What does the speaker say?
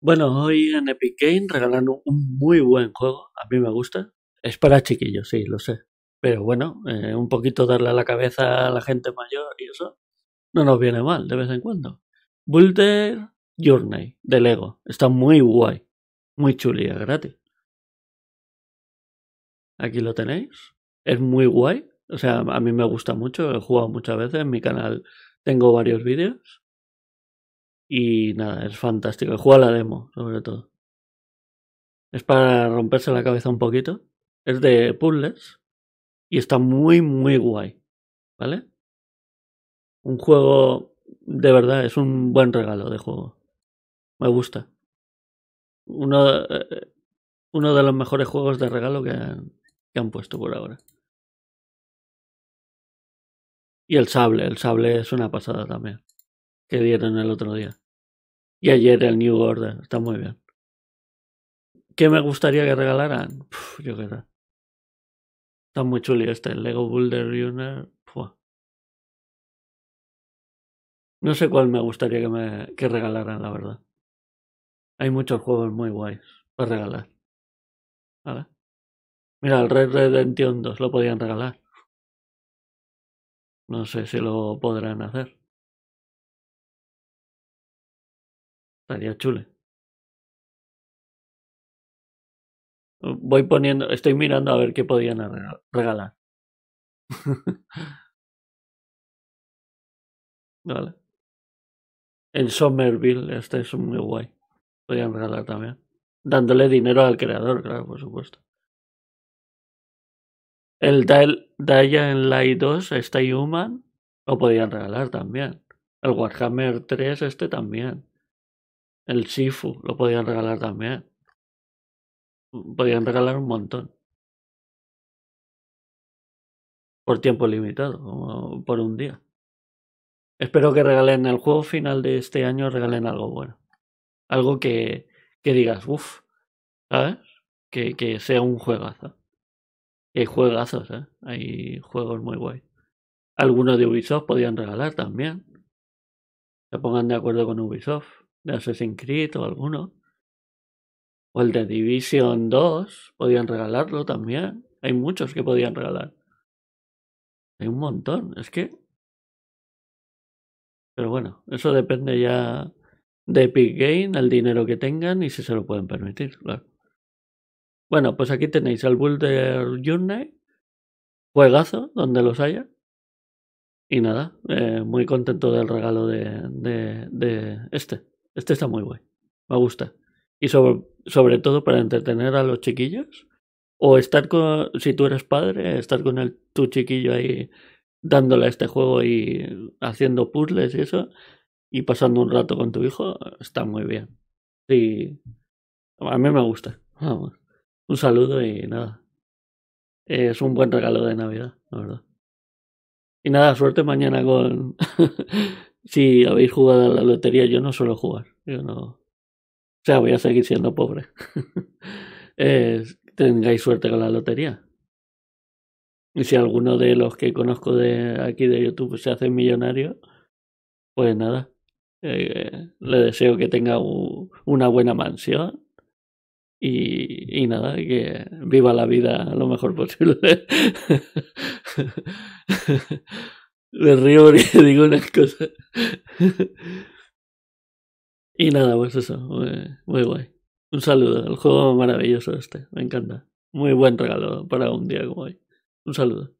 Bueno, hoy en Epic Games regalan un muy buen juego, a mí me gusta. Es para chiquillos, sí, lo sé. Pero bueno, eh, un poquito darle a la cabeza a la gente mayor y eso no nos viene mal de vez en cuando. Builder Journey de Lego. Está muy guay. Muy chulía, gratis. Aquí lo tenéis. Es muy guay. O sea, a mí me gusta mucho. He jugado muchas veces en mi canal. Tengo varios vídeos. Y nada, es fantástico. Juega la demo, sobre todo. Es para romperse la cabeza un poquito. Es de puzzles. Y está muy, muy guay. ¿Vale? Un juego, de verdad, es un buen regalo de juego. Me gusta. Uno, eh, uno de los mejores juegos de regalo que han, que han puesto por ahora. Y el sable, el sable es una pasada también que dieron el otro día. Y ayer el New Order, está muy bien. ¿Qué me gustaría que regalaran? yo qué sé. Está muy chulo este, el Lego Builder Runner. No sé cuál me gustaría que, me, que regalaran, la verdad. Hay muchos juegos muy guays para regalar. ¿Vale? Mira, el Red Red Redemption 2 lo podían regalar. No sé si lo podrán hacer. Estaría chule. Uh, voy poniendo, estoy mirando a ver qué podían regalar. vale. El Somerville, este es muy guay. Podían regalar también. Dándole dinero al creador, claro, por supuesto. El Daya en Light 2, Está Human, lo podían regalar también. El Warhammer 3, este también. El Shifu lo podían regalar también. Podían regalar un montón. Por tiempo limitado, por un día. Espero que regalen el juego final de este año, regalen algo bueno. Algo que, digas, uff, ¿sabes? Que, que sea un juegazo. hay juegazos, ¿eh? Hay juegos muy guay. Algunos de Ubisoft podían regalar también. Se pongan de acuerdo con Ubisoft de Assassin's Creed o alguno. O el de Division 2, podían regalarlo también. Hay muchos que podían regalar. Hay un montón, es que. Pero bueno, eso depende ya de Epic Game, el dinero que tengan y si se lo pueden permitir, claro. Bueno, pues aquí tenéis el Boulder Journey, juegazo, donde los haya. Y nada, eh, muy contento del regalo de, de este. Este está muy guay. Me gusta. Y sobre, sobre todo para entretener a los chiquillos. O estar con, si tú eres padre, estar con el, tu chiquillo ahí dándole a este juego y haciendo puzzles y eso. Y pasando un rato con tu hijo, está muy bien. Sí. A mí me gusta. Vamos. Un saludo y nada. Es un buen regalo de Navidad, la verdad. Y nada, suerte mañana con Si habéis jugado a la lotería, yo no suelo jugar. Yo no. O sea, voy a seguir siendo pobre. tengáis suerte con la lotería. Y si alguno de los que conozco de aquí de YouTube se hace millonario, pues nada. Eh, le deseo que tenga una buena mansión y, y, nada, que viva la vida lo mejor posible. de río porque digo unas cosas. y nada, pues eso. Muy, muy, guay. Un saludo. El juego maravilloso este. Me encanta. Muy buen regalo para un día como hoy. Un saludo.